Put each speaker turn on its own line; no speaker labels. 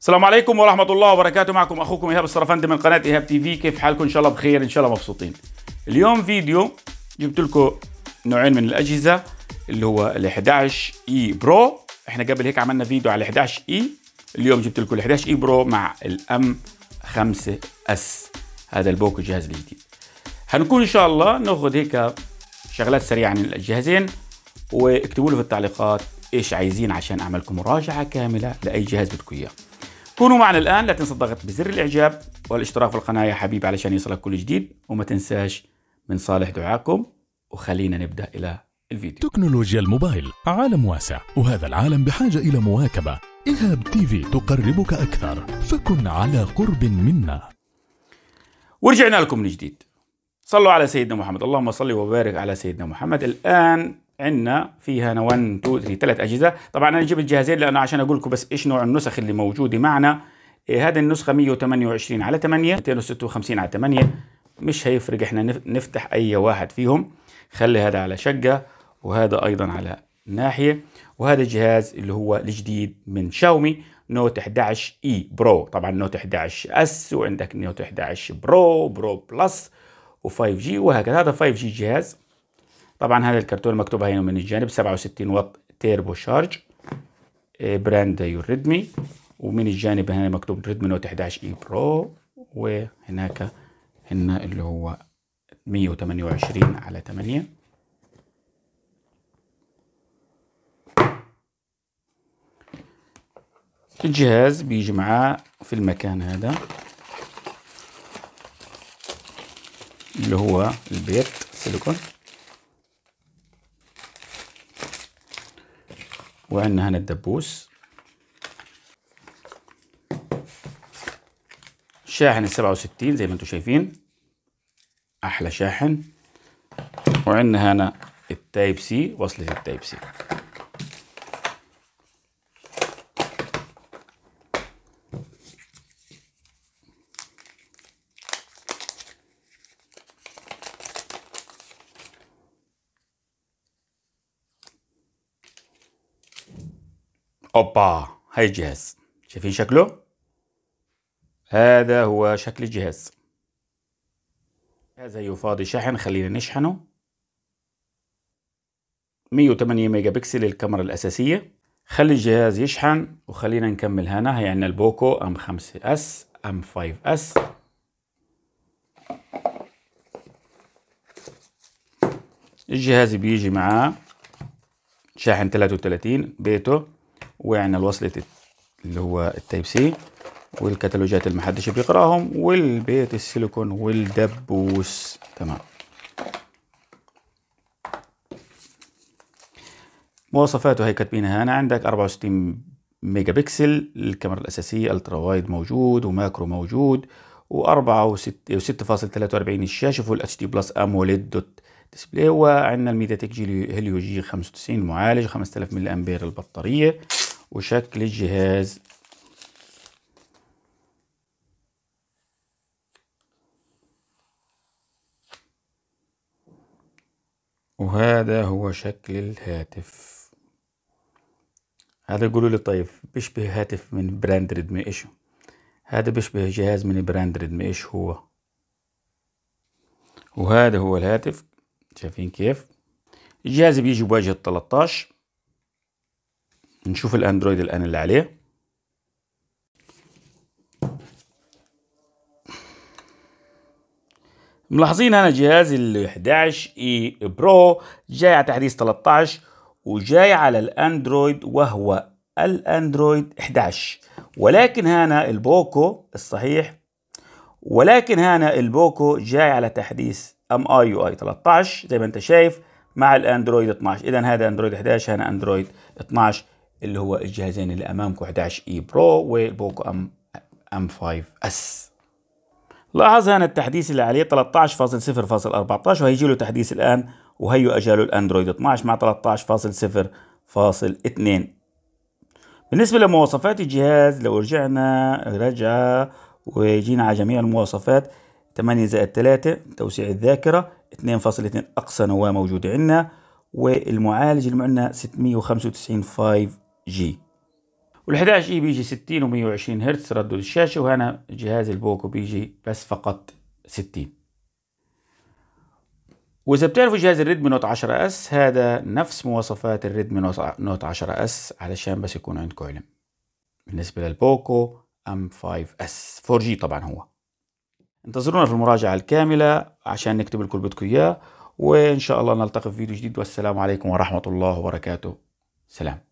السلام عليكم ورحمة الله وبركاته معكم أخوكم إيهاب السرفندي من قناة إيهاب تي في كيف حالكم إن شاء الله بخير إن شاء الله مبسوطين اليوم فيديو جبت لكم نوعين من الأجهزة اللي هو ال 11 إي برو إحنا قبل هيك عملنا فيديو على 11 إي اليوم جبت لكم ال 11 إي برو مع الأم 5 أس هذا البوكو الجهاز الجديد هنكون إن شاء الله ناخذ هيك شغلات سريعة عن الجهازين واكتبوا لي في التعليقات ايش عايزين عشان اعمل لكم مراجعه كامله لاي جهاز بدكم اياه كونوا معنا الآن لا تنسى الضغط بزر الإعجاب والاشتراك في القناة يا حبيبي علشان يصلك كل جديد وما تنساش من صالح دعاكم وخلينا نبدأ إلى الفيديو تكنولوجيا الموبايل عالم واسع وهذا العالم بحاجة إلى مواكبة إيهاب تيفي تقربك أكثر فكن على قرب منا ورجعنا لكم من جديد صلوا على سيدنا محمد اللهم صل وبارك على سيدنا محمد الآن عندنا فيها هنا 1 2 3 ثلاث اجهزه طبعا انا جبت جهازين لانه عشان اقول لكم بس ايش نوع النسخ اللي موجوده معنا إيه هذه النسخه 128 على 8 256 على 8 مش هيفرق احنا نفتح اي واحد فيهم خلي هذا على شقه وهذا ايضا على ناحيه وهذا الجهاز اللي هو الجديد من شاومي نوت 11 اي برو طبعا نوت 11 اس وعندك نوت 11 برو برو بلس و5 جي وهكذا هذا 5 جي جهاز طبعا هذا الكرتون مكتوب هنا من الجانب 67 واط تيربو شارج آه، براند ريدمي ومن الجانب هنا مكتوب ريدمي نوت 11 اي برو وهناك هنا اللي هو 128 على 8 الجهاز بيجي معاه في المكان هذا اللي هو البيت سيليكون وعندنا هنا الدبوس شاحن السبعة وستين زي ما انتم شايفين احلى شاحن وعندنا هنا التايب سي وصلة التايب سي هوبا هاي الجهاز شايفين شكله هذا هو شكل الجهاز هذا يفاضي شحن خلينا نشحنه 108 ميجا بكسل الكاميرا الأساسية خلي الجهاز يشحن وخلينا نكمل هنا هي عندنا البوكو ام 5 اس ام 5 اس الجهاز بيجي معاه شاحن 33 بيته وعنا الوصلة اللي هو التايب سي والكتالوجات اللي محدش بيقراهم والبيت السيليكون والدبوس تمام مواصفاته هي كاتبينها هنا عندك 64 ميجا بكسل الكاميرا الأساسية الترا وايد موجود وماكرو موجود و و6.43 الشاشة فول اتش دي بلس اموليد دوت ديسبلاي وعندنا الميدياتك جي هيليو جي 95 معالج 5000 ملي امبير البطارية وشكل الجهاز وهذا هو شكل الهاتف هذا يقولوا لي طيب بيشبه هاتف من براند ريدمي ايش هذا بيشبه جهاز من براند ريدمي ايش هو وهذا هو الهاتف شايفين كيف الجهاز بيجي بواجهة 13 نشوف الاندرويد الان اللي عليه ملاحظين انا جهازي ال 11 اي برو جاي على تحديث 13 وجاي على الاندرويد وهو الاندرويد 11 ولكن هنا البوكو الصحيح ولكن هنا البوكو جاي على تحديث ام اي يو اي 13 زي ما انت شايف مع الاندرويد 12 اذا هذا اندرويد 11 هنا اندرويد 12 اللي هو الجهازين اللي امامكم 11 اي برو والبوكو ام ام 5 اس لاحظ هنا التحديث اللي عليه 13.0.14 وهيجي له تحديث الان وهيو اجاله الاندرويد 12 مع 13.0.2 بالنسبة لمواصفات الجهاز لو رجعنا رجع وجينا على جميع المواصفات 8 زائد 3 توسيع الذاكرة 2.2 أقصى نواة موجودة عندنا والمعالج اللي عندنا 695 5 جي وال11 جي بيجي 60 و120 هرتز تردد الشاشة وهنا جهاز البوكو بيجي بس فقط 60 وإذا بتعرفوا جهاز الريدم نوت 10 اس هذا نفس مواصفات الريدم نوت 10 اس علشان بس يكون عندكم علم بالنسبة للبوكو ام 5 اس 4 جي طبعا هو انتظرونا في المراجعة الكاملة عشان نكتب لكم بدكم إياه وإن شاء الله نلتقي في فيديو جديد والسلام عليكم ورحمة الله وبركاته سلام